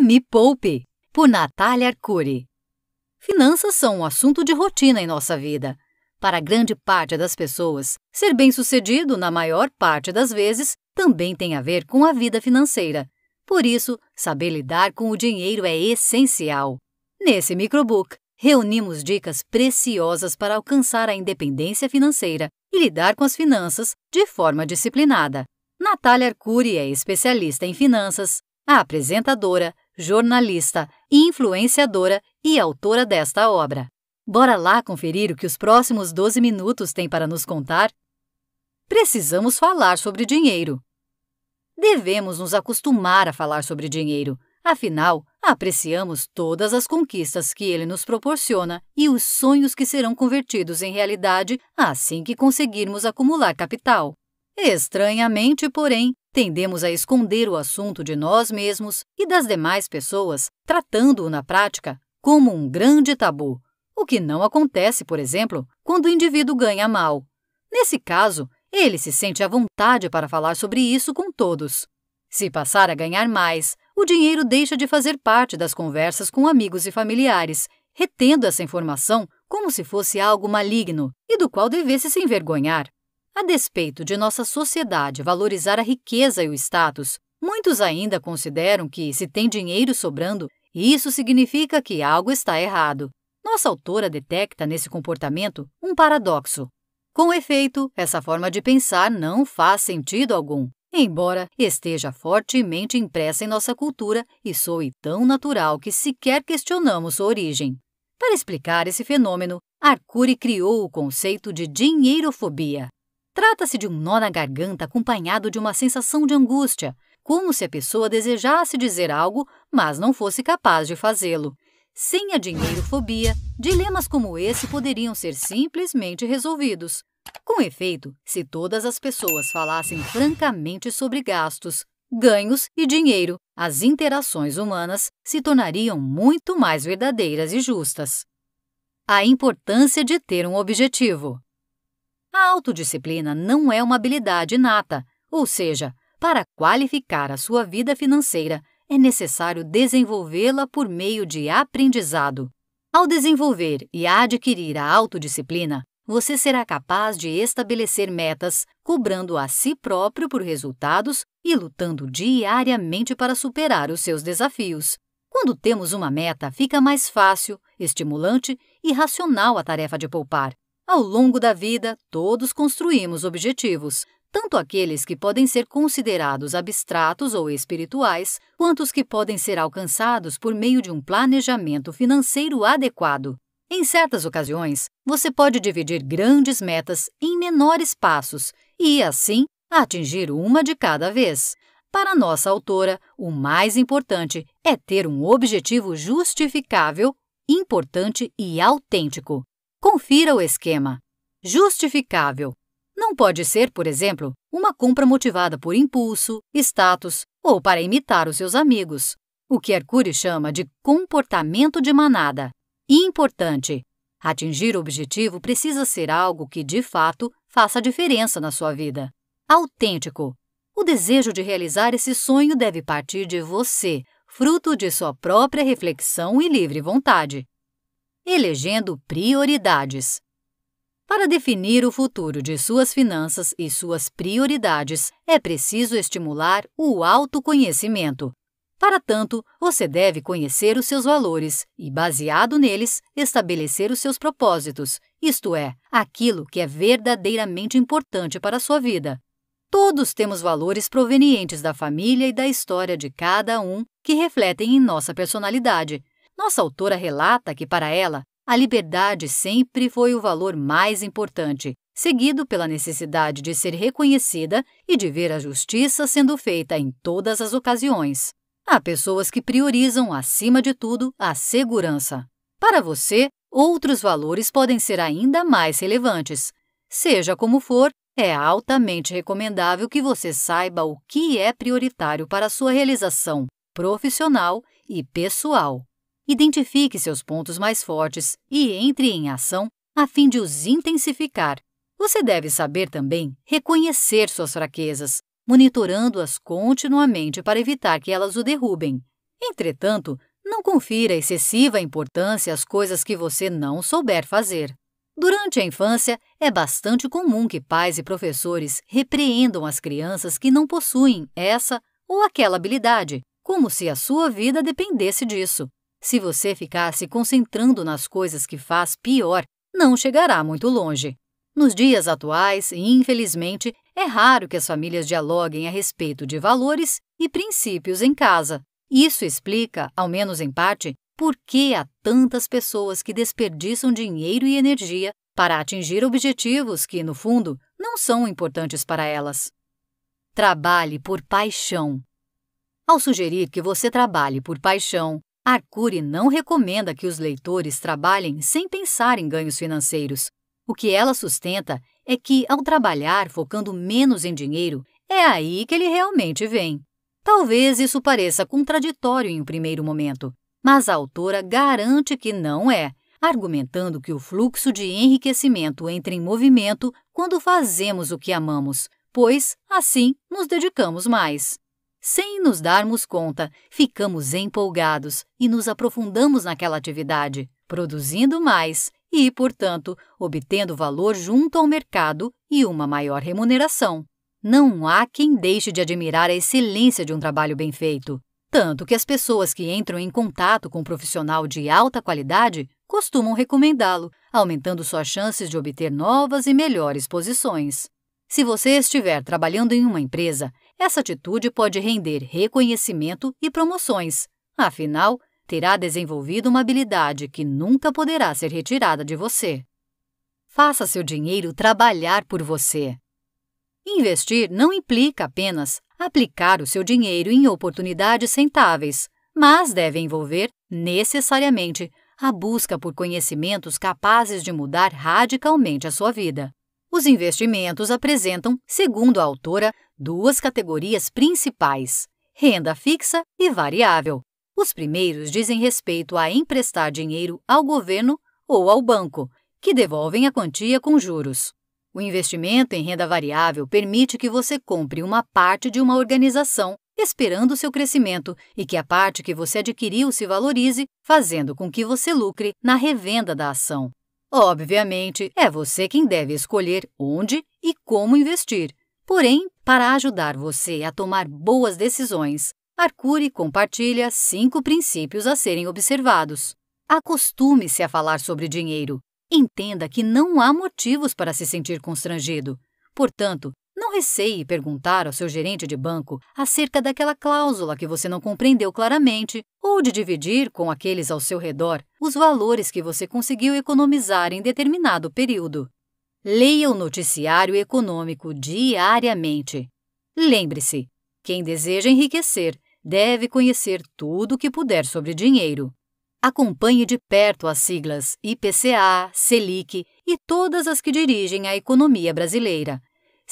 Me Poupe, por Natália Arcuri. Finanças são um assunto de rotina em nossa vida. Para grande parte das pessoas, ser bem-sucedido, na maior parte das vezes, também tem a ver com a vida financeira. Por isso, saber lidar com o dinheiro é essencial. Nesse microbook, reunimos dicas preciosas para alcançar a independência financeira e lidar com as finanças de forma disciplinada. Natália Arcuri é especialista em finanças, a apresentadora, jornalista, influenciadora e autora desta obra. Bora lá conferir o que os próximos 12 minutos têm para nos contar? Precisamos falar sobre dinheiro. Devemos nos acostumar a falar sobre dinheiro, afinal, apreciamos todas as conquistas que ele nos proporciona e os sonhos que serão convertidos em realidade assim que conseguirmos acumular capital. Estranhamente, porém, Tendemos a esconder o assunto de nós mesmos e das demais pessoas, tratando-o na prática como um grande tabu, o que não acontece, por exemplo, quando o indivíduo ganha mal. Nesse caso, ele se sente à vontade para falar sobre isso com todos. Se passar a ganhar mais, o dinheiro deixa de fazer parte das conversas com amigos e familiares, retendo essa informação como se fosse algo maligno e do qual devesse se envergonhar. A despeito de nossa sociedade valorizar a riqueza e o status, muitos ainda consideram que, se tem dinheiro sobrando, isso significa que algo está errado. Nossa autora detecta nesse comportamento um paradoxo. Com efeito, essa forma de pensar não faz sentido algum, embora esteja fortemente impressa em nossa cultura e soe tão natural que sequer questionamos sua origem. Para explicar esse fenômeno, Arcuri criou o conceito de dinheirofobia, Trata-se de um nó na garganta acompanhado de uma sensação de angústia, como se a pessoa desejasse dizer algo, mas não fosse capaz de fazê-lo. Sem a dinheirofobia, dilemas como esse poderiam ser simplesmente resolvidos. Com efeito, se todas as pessoas falassem francamente sobre gastos, ganhos e dinheiro, as interações humanas se tornariam muito mais verdadeiras e justas. A importância de ter um objetivo. A autodisciplina não é uma habilidade inata, ou seja, para qualificar a sua vida financeira, é necessário desenvolvê-la por meio de aprendizado. Ao desenvolver e adquirir a autodisciplina, você será capaz de estabelecer metas, cobrando a si próprio por resultados e lutando diariamente para superar os seus desafios. Quando temos uma meta, fica mais fácil, estimulante e racional a tarefa de poupar. Ao longo da vida, todos construímos objetivos, tanto aqueles que podem ser considerados abstratos ou espirituais, quanto os que podem ser alcançados por meio de um planejamento financeiro adequado. Em certas ocasiões, você pode dividir grandes metas em menores passos e, assim, atingir uma de cada vez. Para nossa autora, o mais importante é ter um objetivo justificável, importante e autêntico. Confira o esquema. Justificável. Não pode ser, por exemplo, uma compra motivada por impulso, status ou para imitar os seus amigos, o que Arcuri chama de comportamento de manada. Importante! Atingir o objetivo precisa ser algo que, de fato, faça diferença na sua vida. Autêntico. O desejo de realizar esse sonho deve partir de você, fruto de sua própria reflexão e livre vontade elegendo prioridades. Para definir o futuro de suas finanças e suas prioridades, é preciso estimular o autoconhecimento. Para tanto, você deve conhecer os seus valores e, baseado neles, estabelecer os seus propósitos, isto é, aquilo que é verdadeiramente importante para a sua vida. Todos temos valores provenientes da família e da história de cada um que refletem em nossa personalidade, nossa autora relata que, para ela, a liberdade sempre foi o valor mais importante, seguido pela necessidade de ser reconhecida e de ver a justiça sendo feita em todas as ocasiões. Há pessoas que priorizam, acima de tudo, a segurança. Para você, outros valores podem ser ainda mais relevantes. Seja como for, é altamente recomendável que você saiba o que é prioritário para sua realização profissional e pessoal. Identifique seus pontos mais fortes e entre em ação a fim de os intensificar. Você deve saber também reconhecer suas fraquezas, monitorando-as continuamente para evitar que elas o derrubem. Entretanto, não confira excessiva importância às coisas que você não souber fazer. Durante a infância, é bastante comum que pais e professores repreendam as crianças que não possuem essa ou aquela habilidade, como se a sua vida dependesse disso. Se você ficar se concentrando nas coisas que faz pior, não chegará muito longe. Nos dias atuais, infelizmente, é raro que as famílias dialoguem a respeito de valores e princípios em casa. Isso explica, ao menos em parte, por que há tantas pessoas que desperdiçam dinheiro e energia para atingir objetivos que, no fundo, não são importantes para elas. Trabalhe por paixão. Ao sugerir que você trabalhe por paixão, Arcuri não recomenda que os leitores trabalhem sem pensar em ganhos financeiros. O que ela sustenta é que, ao trabalhar focando menos em dinheiro, é aí que ele realmente vem. Talvez isso pareça contraditório em um primeiro momento, mas a autora garante que não é, argumentando que o fluxo de enriquecimento entra em movimento quando fazemos o que amamos, pois, assim, nos dedicamos mais. Sem nos darmos conta, ficamos empolgados e nos aprofundamos naquela atividade, produzindo mais e, portanto, obtendo valor junto ao mercado e uma maior remuneração. Não há quem deixe de admirar a excelência de um trabalho bem feito, tanto que as pessoas que entram em contato com um profissional de alta qualidade costumam recomendá-lo, aumentando suas chances de obter novas e melhores posições. Se você estiver trabalhando em uma empresa, essa atitude pode render reconhecimento e promoções, afinal, terá desenvolvido uma habilidade que nunca poderá ser retirada de você. Faça seu dinheiro trabalhar por você. Investir não implica apenas aplicar o seu dinheiro em oportunidades rentáveis, mas deve envolver, necessariamente, a busca por conhecimentos capazes de mudar radicalmente a sua vida. Os investimentos apresentam, segundo a autora, duas categorias principais: renda fixa e variável. Os primeiros dizem respeito a emprestar dinheiro ao governo ou ao banco, que devolvem a quantia com juros. O investimento em renda variável permite que você compre uma parte de uma organização, esperando seu crescimento, e que a parte que você adquiriu se valorize, fazendo com que você lucre na revenda da ação. Obviamente, é você quem deve escolher onde e como investir. Porém, para ajudar você a tomar boas decisões, Arcuri compartilha cinco princípios a serem observados. Acostume-se a falar sobre dinheiro. Entenda que não há motivos para se sentir constrangido. Portanto, comecei a perguntar ao seu gerente de banco acerca daquela cláusula que você não compreendeu claramente, ou de dividir com aqueles ao seu redor os valores que você conseguiu economizar em determinado período. Leia o noticiário econômico diariamente. Lembre-se: quem deseja enriquecer deve conhecer tudo o que puder sobre dinheiro. Acompanhe de perto as siglas IPCA, Selic e todas as que dirigem a economia brasileira.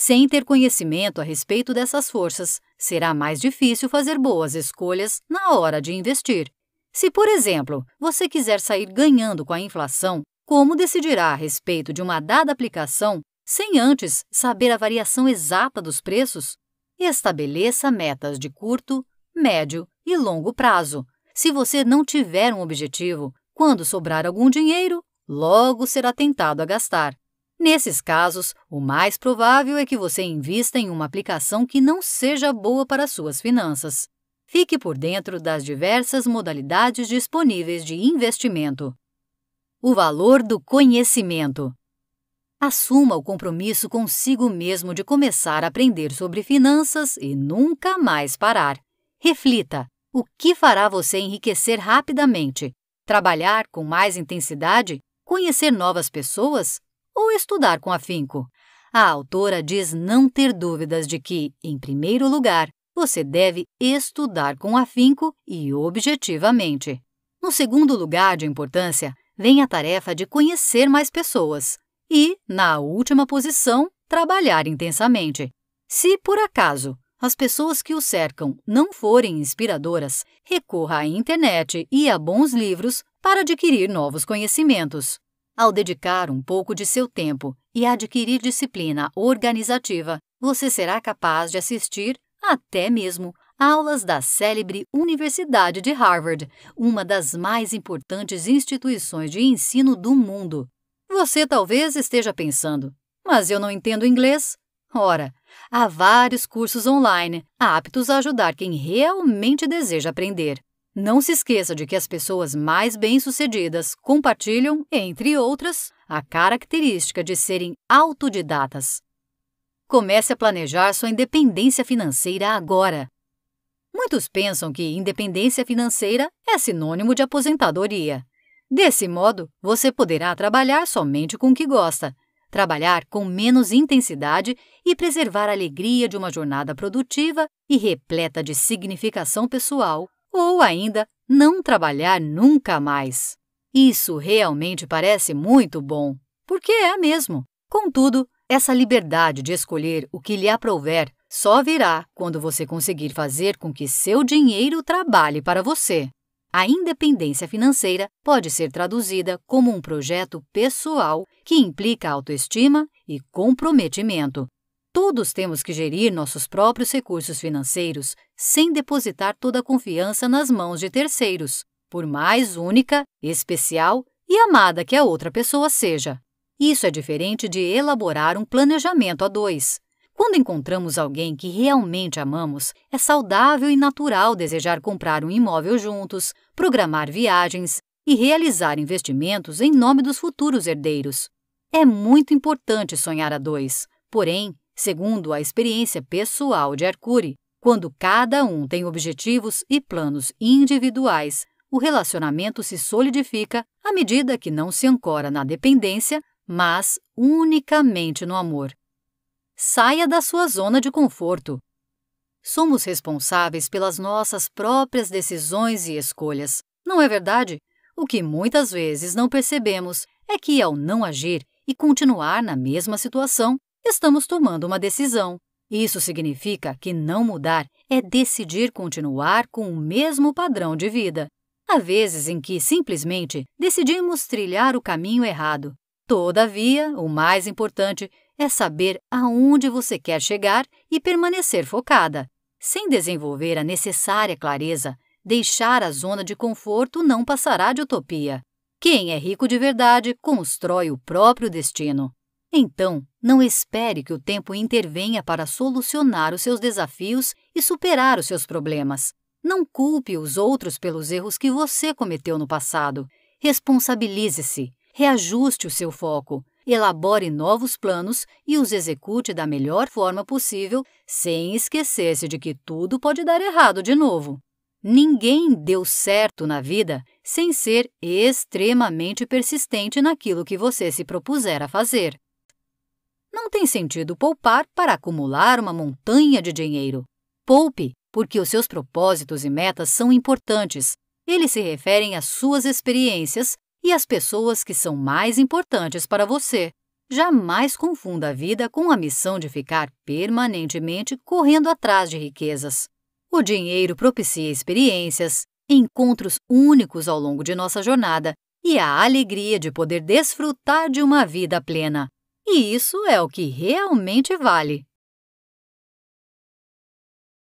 Sem ter conhecimento a respeito dessas forças, será mais difícil fazer boas escolhas na hora de investir. Se, por exemplo, você quiser sair ganhando com a inflação, como decidirá a respeito de uma dada aplicação sem antes saber a variação exata dos preços? Estabeleça metas de curto, médio e longo prazo. Se você não tiver um objetivo, quando sobrar algum dinheiro, logo será tentado a gastar. Nesses casos, o mais provável é que você invista em uma aplicação que não seja boa para suas finanças. Fique por dentro das diversas modalidades disponíveis de investimento. O valor do conhecimento. Assuma o compromisso consigo mesmo de começar a aprender sobre finanças e nunca mais parar. Reflita: o que fará você enriquecer rapidamente? Trabalhar com mais intensidade? Conhecer novas pessoas? ou estudar com afinco. A autora diz não ter dúvidas de que, em primeiro lugar, você deve estudar com afinco e objetivamente. No segundo lugar de importância, vem a tarefa de conhecer mais pessoas. E, na última posição, trabalhar intensamente. Se, por acaso, as pessoas que o cercam não forem inspiradoras, recorra à internet e a bons livros para adquirir novos conhecimentos. Ao dedicar um pouco de seu tempo e adquirir disciplina organizativa, você será capaz de assistir, até mesmo, aulas da célebre Universidade de Harvard, uma das mais importantes instituições de ensino do mundo. Você talvez esteja pensando, mas eu não entendo inglês. Ora, há vários cursos online aptos a ajudar quem realmente deseja aprender. Não se esqueça de que as pessoas mais bem-sucedidas compartilham, entre outras, a característica de serem autodidatas. Comece a planejar sua independência financeira agora. Muitos pensam que independência financeira é sinônimo de aposentadoria. Desse modo, você poderá trabalhar somente com o que gosta, trabalhar com menos intensidade e preservar a alegria de uma jornada produtiva e repleta de significação pessoal ou ainda não trabalhar nunca mais. Isso realmente parece muito bom, porque é mesmo. Contudo, essa liberdade de escolher o que lhe aprouver só virá quando você conseguir fazer com que seu dinheiro trabalhe para você. A independência financeira pode ser traduzida como um projeto pessoal que implica autoestima e comprometimento, Todos temos que gerir nossos próprios recursos financeiros sem depositar toda a confiança nas mãos de terceiros, por mais única, especial e amada que a outra pessoa seja. Isso é diferente de elaborar um planejamento a dois. Quando encontramos alguém que realmente amamos, é saudável e natural desejar comprar um imóvel juntos, programar viagens e realizar investimentos em nome dos futuros herdeiros. É muito importante sonhar a dois, porém, Segundo a experiência pessoal de Arcuri, quando cada um tem objetivos e planos individuais, o relacionamento se solidifica à medida que não se ancora na dependência, mas unicamente no amor. Saia da sua zona de conforto. Somos responsáveis pelas nossas próprias decisões e escolhas, não é verdade? O que muitas vezes não percebemos é que, ao não agir e continuar na mesma situação, Estamos tomando uma decisão. Isso significa que não mudar é decidir continuar com o mesmo padrão de vida. Há vezes em que simplesmente decidimos trilhar o caminho errado. Todavia, o mais importante é saber aonde você quer chegar e permanecer focada. Sem desenvolver a necessária clareza, deixar a zona de conforto não passará de utopia. Quem é rico de verdade constrói o próprio destino. Então, não espere que o tempo intervenha para solucionar os seus desafios e superar os seus problemas. Não culpe os outros pelos erros que você cometeu no passado. Responsabilize-se, reajuste o seu foco, elabore novos planos e os execute da melhor forma possível, sem esquecer-se de que tudo pode dar errado de novo. Ninguém deu certo na vida sem ser extremamente persistente naquilo que você se propuser a fazer. Não tem sentido poupar para acumular uma montanha de dinheiro. Poupe, porque os seus propósitos e metas são importantes. Eles se referem às suas experiências e às pessoas que são mais importantes para você. Jamais confunda a vida com a missão de ficar permanentemente correndo atrás de riquezas. O dinheiro propicia experiências, encontros únicos ao longo de nossa jornada e a alegria de poder desfrutar de uma vida plena. E isso é o que realmente vale.